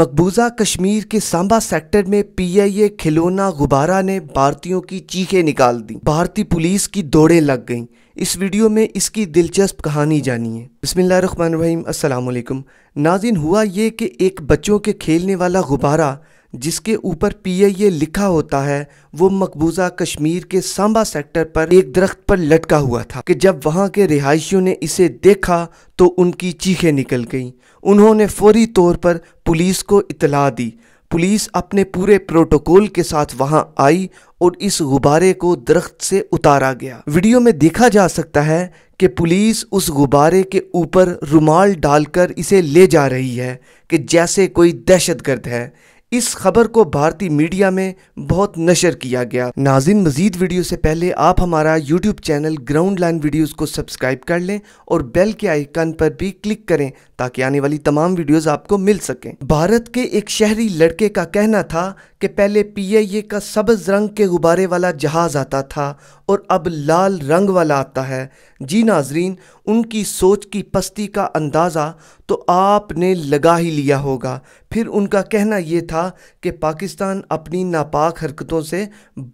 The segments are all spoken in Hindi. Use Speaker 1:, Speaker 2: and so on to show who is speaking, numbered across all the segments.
Speaker 1: मकबूजा कश्मीर के सांबा सेक्टर में पीआईए खिलौना गुब्बारा ने भारतीयों की चीखें निकाल दी भारतीय पुलिस की दौड़े लग गईं इस वीडियो में इसकी दिलचस्प कहानी जानिए रहीम अस्सलाम वालेकुम नाजिन हुआ ये कि एक बच्चों के खेलने वाला गुब्बारा जिसके ऊपर पीआईए लिखा होता है वो मकबूजा कश्मीर के सांबा सेक्टर पर एक दरख्त पर लटका हुआ था कि जब वहाँ के रिहायशियों ने इसे देखा तो उनकी चीखें निकल गईं उन्होंने फौरी तौर पर पुलिस को इतला दी पुलिस अपने पूरे प्रोटोकॉल के साथ वहां आई और इस गुब्बारे को दरख्त से उतारा गया वीडियो में देखा जा सकता है कि पुलिस उस गुब्बारे के ऊपर रुमाल डालकर इसे ले जा रही है कि जैसे कोई दहशत गर्द है इस खबर को भारतीय मीडिया में बहुत नशर किया गया नाजिन मजीद वीडियो से पहले आप हमारा YouTube channel ground line videos को सब्सक्राइब कर लें और बेल के आइकन पर भी क्लिक करें ताकि आने वाली तमाम वीडियोज आपको मिल सकें भारत के एक शहरी लड़के का कहना था कि पहले ए का सब्ज रंग के गुब्बारे वाला जहाज़ आता था और अब लाल रंग वाला आता है जी नाजरीन उनकी सोच की पस्ती का अंदाज़ा तो आपने लगा ही लिया होगा फिर उनका कहना ये था था कि पाकिस्तान अपनी नापाक हरकतों से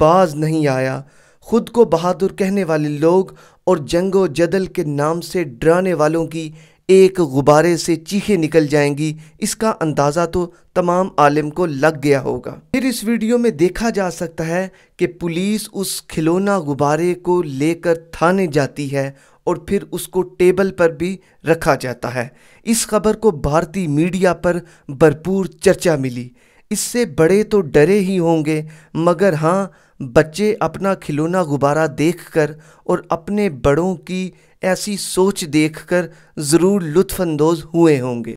Speaker 1: बाज नहीं आया खुद को बहादुर कहने वाले लोग और जंगो जदल के नाम से डराने वालों की एक गुब्बारे से चीखे निकल जाएंगी इसका अंदाज़ा तो तमाम आलम को लग गया होगा फिर इस वीडियो में देखा जा सकता है कि पुलिस उस खिलौना गुब्बारे को लेकर थाने जाती है और फिर उसको टेबल पर भी रखा जाता है इस खबर को भारतीय मीडिया पर भरपूर चर्चा मिली इससे बड़े तो डरे ही होंगे मगर हाँ बच्चे अपना खिलौना गुब्बारा देखकर और अपने बड़ों की ऐसी सोच देखकर ज़रूर लुत्फ़ानंदोज़ हुए होंगे